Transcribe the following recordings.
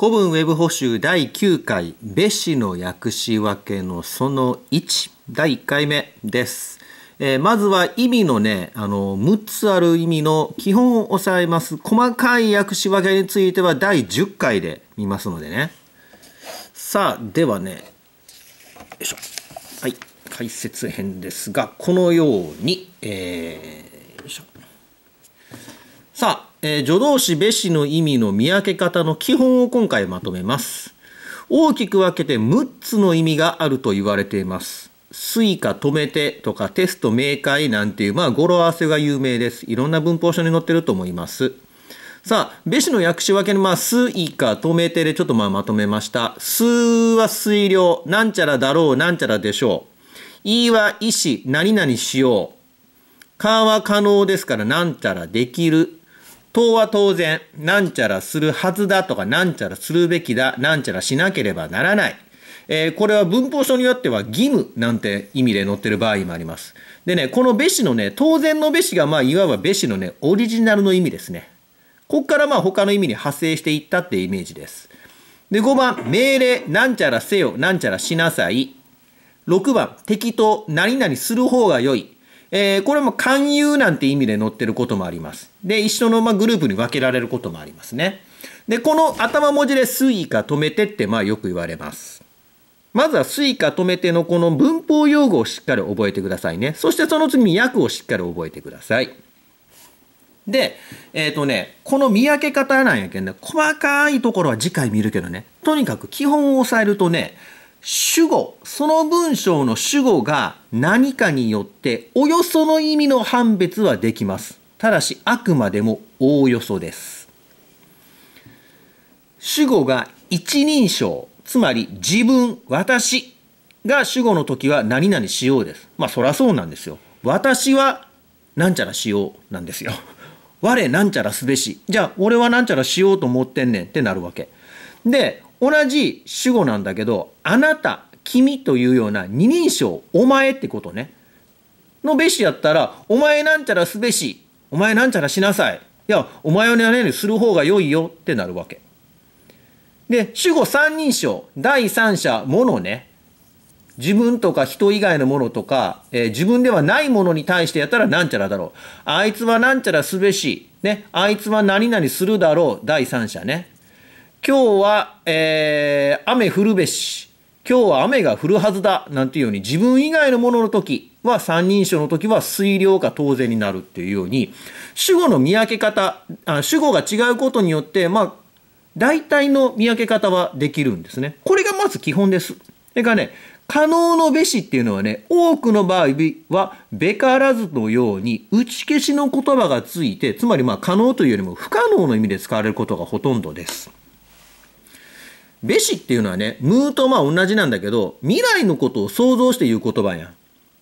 古文ウェブ補習第9回「べしの訳し分け」のその1第1回目です。えー、まずは意味のねあの6つある意味の基本を押さえます細かい訳し分けについては第10回で見ますのでねさあではねよいしょはい解説編ですがこのように、えー、よいしょさあえー、助動詞べしの意味の見分け方の基本を今回まとめます大きく分けて6つの意味があると言われていますスイカ止めてとかテスト明快なんていうまあ語呂合わせが有名ですいろんな文法書に載ってると思いますさあ、べしの訳詞分けの、まあ、すか、止めてでちょっとまあまとめました。すは水量、なんちゃらだろう、なんちゃらでしょう。いは意思、何々しよう。かは可能ですから、なんちゃらできる。党は当然、なんちゃらするはずだとか、なんちゃらするべきだ、なんちゃらしなければならない。えー、これは文法書によっては義務なんて意味で載ってる場合もあります。でね、このべしのね、当然のべしが、まあ、いわばべしのね、オリジナルの意味ですね。ここからまあ他の意味に派生していったってイメージです。で、5番、命令、なんちゃらせよ、なんちゃらしなさい。6番、適当、何々する方が良い。えー、これも勧誘なんて意味で載ってることもあります。で、一緒のまグループに分けられることもありますね。で、この頭文字でスイカ止めてってまあよく言われます。まずはスイカ止めてのこの文法用語をしっかり覚えてくださいね。そしてその次に訳をしっかり覚えてください。で、えっ、ー、とね、この見分け方なんやけんね、細かいところは次回見るけどね、とにかく基本を押さえるとね、主語、その文章の主語が何かによっておよその意味の判別はできます。ただし、あくまでもおおよそです。主語が一人称、つまり自分、私が主語の時は何々しようです。まあそらそうなんですよ。私はなんちゃらしようなんですよ。我なんちゃらすべし。じゃあ俺はなんちゃらしようと思ってんねんってなるわけ。で、同じ主語なんだけど、あなた、君というような二人称、お前ってことね。のべしやったら、お前なんちゃらすべし、お前なんちゃらしなさい。いや、お前を何にする方が良いよってなるわけ。で、主語三人称、第三者、ものね。自分とか人以外のものとか、えー、自分ではないものに対してやったらなんちゃらだろう。あいつはなんちゃらすべし、ね、あいつは何々するだろう、第三者ね。今日は、えー、雨降るべし、今日は雨が降るはずだ、なんていうように、自分以外のものの時は三人称の時は水量が当然になるっていうように、主語の見分け方、あ主語が違うことによって、まあ、大体の見分け方はできるんですね。これがまず基本です。それからね、可能のべしっていうのはね、多くの場合は、べからずのように、打ち消しの言葉がついて、つまりまあ可能というよりも不可能の意味で使われることがほとんどです。べしっていうのはね、ムーとまあ同じなんだけど、未来のことを想像して言う言葉やん。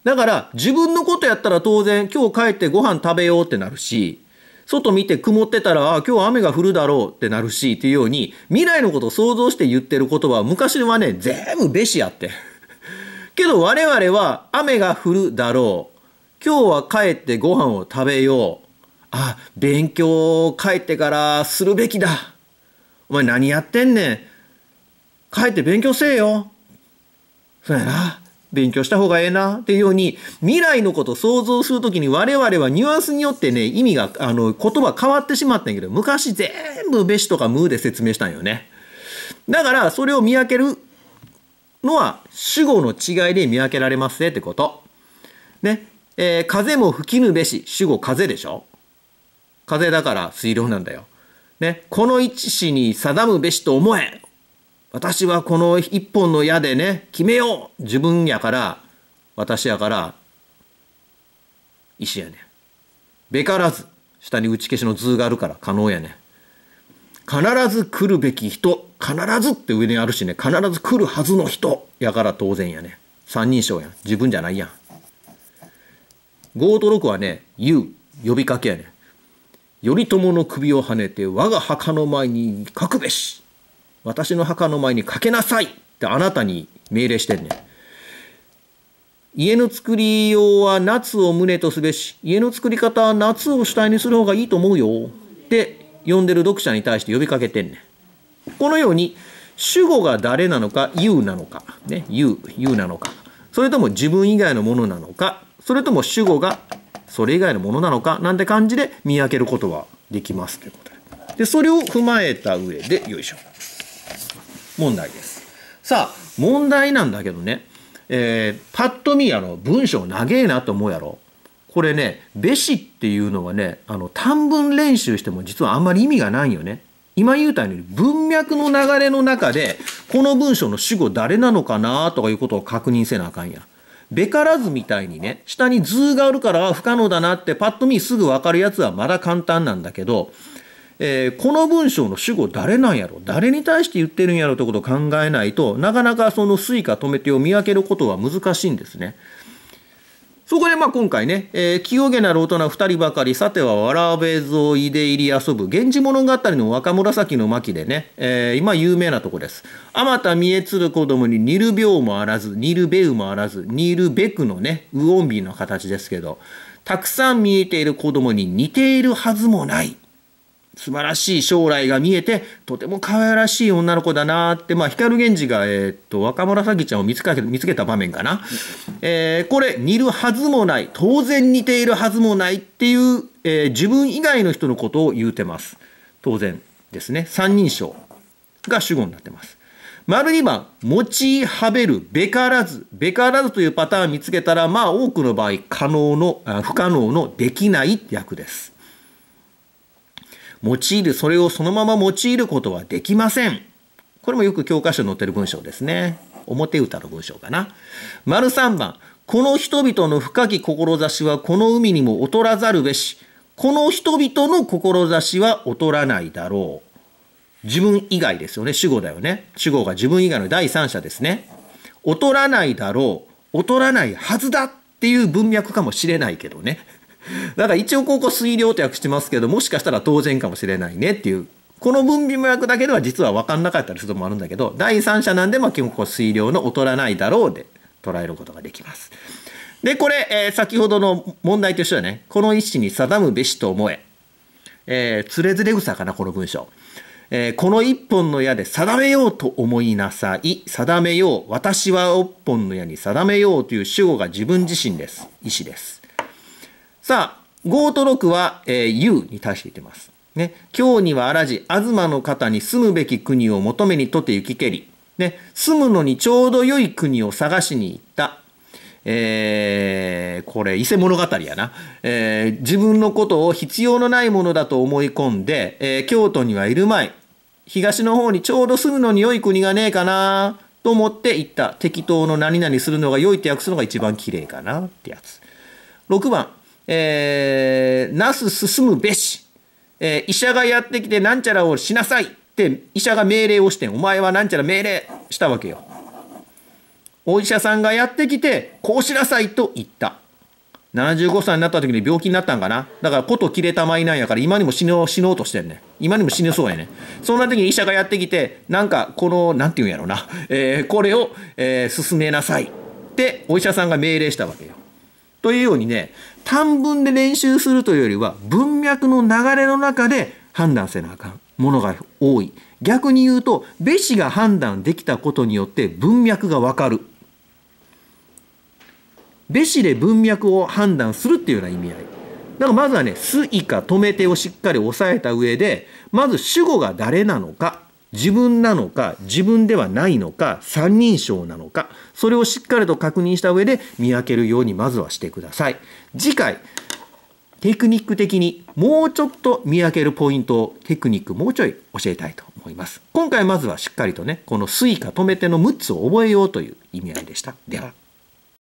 だから、自分のことやったら当然、今日帰ってご飯食べようってなるし、外見て曇ってたら、あ今日雨が降るだろうってなるし、っていうように、未来のことを想像して言ってる言葉は、昔はね、全部べしやって。けど我々は、雨が降るだろう。今日は帰ってご飯を食べよう。あ、勉強帰ってからするべきだ。お前何やってんねん。帰って勉強せえよ。そうやな。勉強した方がええな。っていうように、未来のことを想像するときに我々はニュアンスによってね、意味が、あの、言葉変わってしまったんやけど、昔全部べしとか無で説明したんよね。だから、それを見分けるのは主語の違いで見分けられますってこと。ね。えー、風も吹きぬべし、主語風でしょ風だから水量なんだよ。ね。この一詞に定むべしと思え。私はこの一本の矢でね決めよう自分やから私やから石やねんべからず下に打ち消しの図があるから可能やねん必ず来るべき人必ずって上にあるしね必ず来るはずの人やから当然やね三人称やん自分じゃないやん5と6はね「言う」呼びかけやね頼朝の首をはねて我が墓の前に書くべし私の墓の前にかけなさいってあなたに命令してんねん。家の作りようは夏を胸とすべし、家の作り方は夏を主体にする方がいいと思うよ。って呼んでる読者に対して呼びかけてんねん。このように、主語が誰なのか、言なのか、ね、言う、言なのか、それとも自分以外のものなのか、それとも主語がそれ以外のものなのか、なんて感じで見分けることはできますということで。で、それを踏まえた上で、よいしょ。問題です。さあ、問題なんだけどね、えー、パッと見、あの、文章長えなと思うやろ。これね、べしっていうのはね、あの、短文練習しても実はあんまり意味がないよね。今言うたように文脈の流れの中で、この文章の主語誰なのかなとかいうことを確認せなあかんや。べからずみたいにね、下に図があるから不可能だなってパッと見すぐわかるやつはまだ簡単なんだけど、えー、この文章の主語誰なんやろ誰に対して言ってるんやろってことを考えないとなかなかその推か止めてを見分けることは難しいんですね。そこでまあ今回ね、えー、清げなる大人二人ばかり、さてはわらべぞいで入り遊ぶ、源氏物語の若紫の巻でね、えー、今有名なとこです。あまた見えつる子供に似る病もあらず、似るべうもあらず、似るべくのね、ウオンビの形ですけど、たくさん見えている子供に似ているはずもない。素晴らしい将来が見えて、とても可愛らしい女の子だなって、まあ、光源氏が、えー、っと、若紫ちゃんを見つけ見つけた場面かな。えー、これ、似るはずもない、当然似ているはずもないっていう、えー、自分以外の人のことを言うてます。当然ですね。三人称が主語になってます。丸2番、持ちはべる、べからず。べからずというパターン見つけたら、まあ多くの場合、可能の、不可能のできない役です。用いる、それをそのまま用いることはできません。これもよく教科書に載ってる文章ですね。表歌の文章かな。丸三番。この人々の深き志はこの海にも劣らざるべし。この人々の志は劣らないだろう。自分以外ですよね。主語だよね。主語が自分以外の第三者ですね。劣らないだろう。劣らないはずだっていう文脈かもしれないけどね。だから一応ここ水量と訳してますけど、もしかしたら当然かもしれないねっていう。この分微妙訳だけでは実は分かんなかったりするのもあるんだけど、第三者なんで、ま基本ここ水量の劣らないだろうで捉えることができます。で、これ、えー、先ほどの問題と一緒だね。この思に定むべしと思え。えー、つれずれ草かな、この文章。えー、この一本の矢で定めようと思いなさい。定めよう。私は一本の矢に定めようという主語が自分自身です。意思です。さあ、5と6は、えー、U に対して言ってます。ね、今日にはあらじ、東の方に住むべき国を求めにとて行きけり。ね、住むのにちょうど良い国を探しに行った。えー、これ、伊勢物語やな、えー、自分のことを必要のないものだと思い込んで、えー、京都にはいるまい。東の方にちょうど住むのに良い国がねえかなと思って行った。適当の何々するのが良いって訳すのが一番綺麗かなってやつ。6番。えー、なす進むべし、えー、医者がやってきてなんちゃらをしなさいって医者が命令をしてんお前はなんちゃら命令したわけよお医者さんがやってきてこうしなさいと言った75歳になった時に病気になったんかなだからこと切れたまいなんやから今にも死の死のうとしてんね今にも死ねそうやねそんな時に医者がやってきてなんかこの何て言うんやろな、えー、これを、えー、進めなさいってお医者さんが命令したわけよというようにね短文で練習するというよりは文脈の流れの中で判断せなあかんものが多い逆に言うとべしが判断できたことによって文脈がわかるべしで文脈を判断するっていうような意味合いだからまずはね「すいか止めて」をしっかり押さえた上でまず主語が誰なのか自分なのか自分ではないのか三人称なのかそれをしっかりと確認した上で見分けるようにまずはしてください次回テクニック的にもうちょっと見分けるポイントをテクニックもうちょい教えたいと思います今回まずはしっかりとねこのスイカ止めての6つを覚えようという意味合いでしたでは